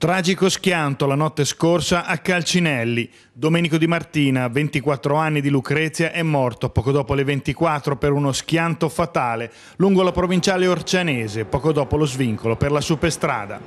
Tragico schianto la notte scorsa a Calcinelli. Domenico Di Martina, 24 anni di Lucrezia, è morto poco dopo le 24 per uno schianto fatale lungo la provinciale orcianese, poco dopo lo svincolo per la superstrada.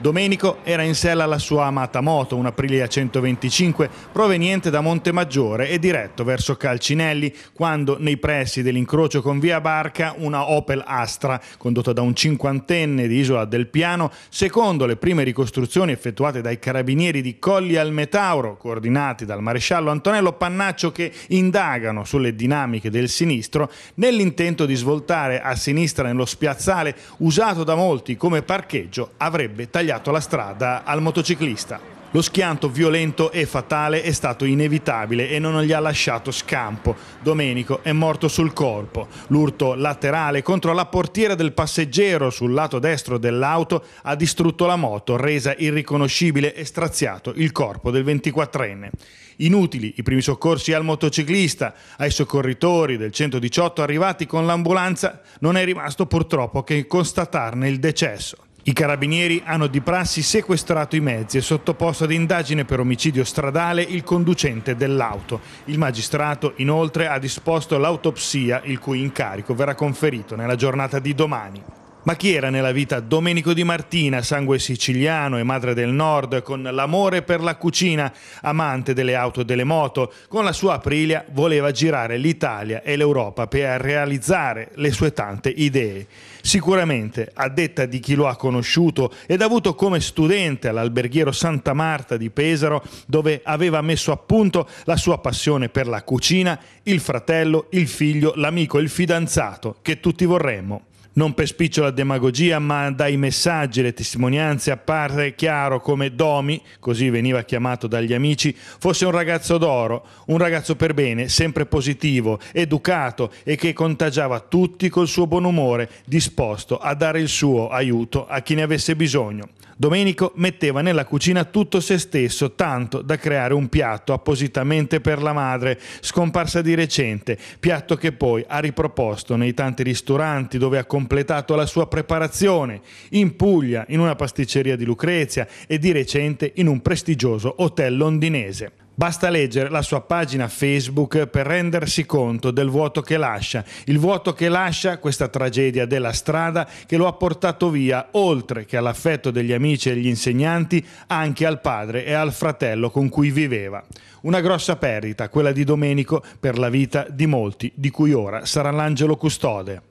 Domenico era in sella alla sua amata moto, un Aprilia 125, proveniente da Montemaggiore e diretto verso Calcinelli, quando nei pressi dell'incrocio con via Barca una Opel Astra, condotta da un cinquantenne di Isola del Piano, secondo le prime ricostruzioni effettuate dai carabinieri di Colli al Metauro, coordinati dal maresciallo Antonello Pannaccio, che indagano sulle dinamiche del sinistro, nell'intento di svoltare a sinistra nello spiazzale, usato da molti come parcheggio, avrebbe tagliato tagliato la strada al motociclista. Lo schianto violento e fatale è stato inevitabile e non gli ha lasciato scampo. Domenico è morto sul corpo. L'urto laterale contro la portiera del passeggero sul lato destro dell'auto ha distrutto la moto, resa irriconoscibile e straziato il corpo del 24enne. Inutili i primi soccorsi al motociclista, ai soccorritori del 118 arrivati con l'ambulanza, non è rimasto purtroppo che constatarne il decesso. I carabinieri hanno di prassi sequestrato i mezzi e sottoposto ad indagine per omicidio stradale il conducente dell'auto. Il magistrato inoltre ha disposto l'autopsia il cui incarico verrà conferito nella giornata di domani. Ma chi era nella vita Domenico Di Martina, sangue siciliano e madre del nord, con l'amore per la cucina, amante delle auto e delle moto, con la sua Aprilia voleva girare l'Italia e l'Europa per realizzare le sue tante idee. Sicuramente, a detta di chi lo ha conosciuto ed avuto come studente all'alberghiero Santa Marta di Pesaro, dove aveva messo a punto la sua passione per la cucina, il fratello, il figlio, l'amico, il fidanzato che tutti vorremmo non per spiccio la demagogia, ma dai messaggi e le testimonianze appare chiaro come Domi, così veniva chiamato dagli amici, fosse un ragazzo d'oro, un ragazzo per bene, sempre positivo, educato e che contagiava tutti col suo buon umore, disposto a dare il suo aiuto a chi ne avesse bisogno. Domenico metteva nella cucina tutto se stesso, tanto da creare un piatto appositamente per la madre, scomparsa di recente, piatto che poi ha riproposto nei tanti ristoranti dove ha completato la sua preparazione, in Puglia, in una pasticceria di Lucrezia e di recente in un prestigioso hotel londinese. Basta leggere la sua pagina Facebook per rendersi conto del vuoto che lascia, il vuoto che lascia questa tragedia della strada che lo ha portato via, oltre che all'affetto degli amici e degli insegnanti, anche al padre e al fratello con cui viveva. Una grossa perdita, quella di Domenico, per la vita di molti, di cui ora sarà l'angelo custode.